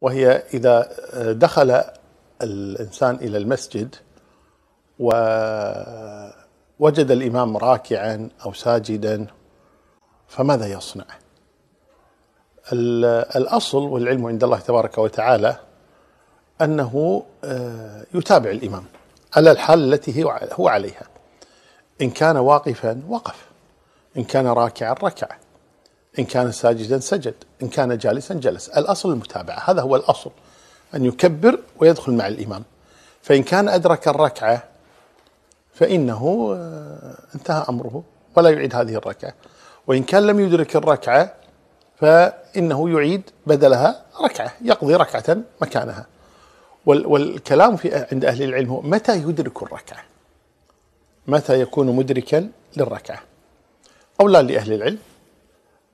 وهي إذا دخل الإنسان إلى المسجد ووجد الإمام راكعا أو ساجدا فماذا يصنع؟ الأصل والعلم عند الله تبارك وتعالى أنه آه، يتابع الإمام على الحال التي هو عليها إن كان واقفا وقف إن كان راكعا ركع إن كان ساجدا سجد إن كان جالسا جلس الأصل المتابعة هذا هو الأصل أن يكبر ويدخل مع الإمام فإن كان أدرك الركعة فإنه آه، انتهى أمره ولا يعيد هذه الركعة وإن كان لم يدرك الركعة فإنه يعيد بدلها ركعة يقضي ركعة مكانها والكلام في عند أهل العلم هو متى يدرك الركعة متى يكون مدركا للركعة قولان لأهل العلم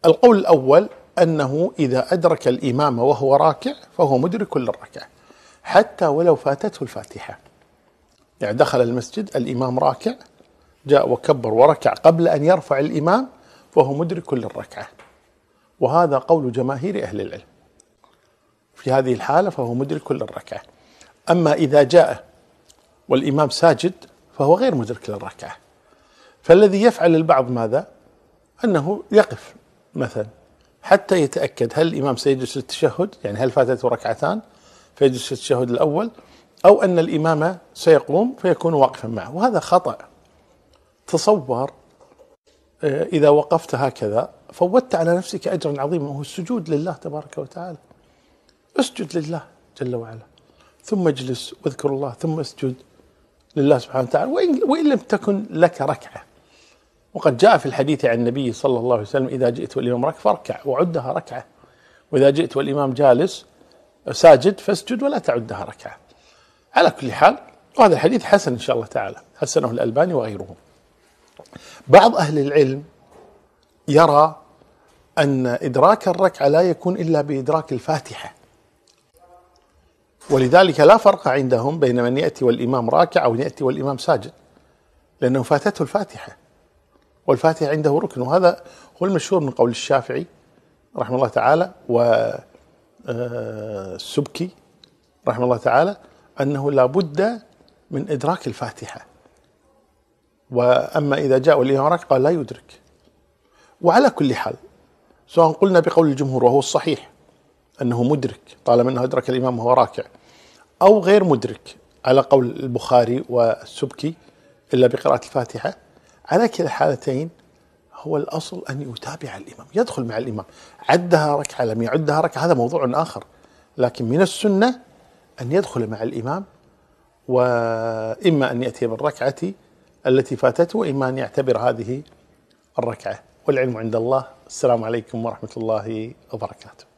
القول الأول أنه إذا أدرك الإمام وهو راكع فهو مدرك كل حتى ولو فاتته الفاتحة يعني دخل المسجد الإمام راكع جاء وكبر وركع قبل أن يرفع الإمام فهو مدرك كل الركعة وهذا قول جماهير أهل العلم في هذه الحالة فهو مدرك كل الركعة أما إذا جاء والإمام ساجد فهو غير مدرك للركعة فالذي يفعل البعض ماذا؟ أنه يقف مثلا حتى يتاكد هل الامام سيجلس للتشهد يعني هل فاتته ركعتان فيجلس للتشهد الاول او ان الامام سيقوم فيكون واقفا معه وهذا خطا تصور آه، اذا وقفت هكذا فوتت على نفسك اجرا عظيما وهو السجود لله تبارك وتعالى اسجد لله جل وعلا ثم اجلس واذكر الله ثم اسجد لله سبحانه وتعالى وإن, وإن لم تكن لك ركعة وقد جاء في الحديث عن النبي صلى الله عليه وسلم إذا جئت والإمام ركع فاركع وعدها ركعة وإذا جئت والإمام جالس ساجد فاسجد ولا تعدها ركعة على كل حال وهذا الحديث حسن إن شاء الله تعالى حسنه الألباني وغيره بعض أهل العلم يرى أن إدراك الركعة لا يكون إلا بإدراك الفاتحة ولذلك لا فرق عندهم بين من يأتي والإمام راكع أو يأتي والإمام ساجد لأنه فاتته الفاتحة والفاتحة عنده ركن وهذا هو المشهور من قول الشافعي رحمه الله تعالى و آه، السبكي رحمه الله تعالى أنه لابد من إدراك الفاتحة وأما إذا جاء ولي أمرك قال لا يدرك وعلى كل حال سواء قلنا بقول الجمهور وهو الصحيح أنه مدرك طالما أنه أدرك الإمام وهو راكع أو غير مدرك على قول البخاري والسبكي إلا بقراءة الفاتحة على كلا الحالتين هو الأصل أن يتابع الإمام يدخل مع الإمام عدها ركعة لم يعدها ركعة هذا موضوع آخر لكن من السنة أن يدخل مع الإمام وإما أن يأتي بالركعة التي فاتته وإما أن يعتبر هذه الركعة والعلم عند الله السلام عليكم ورحمة الله وبركاته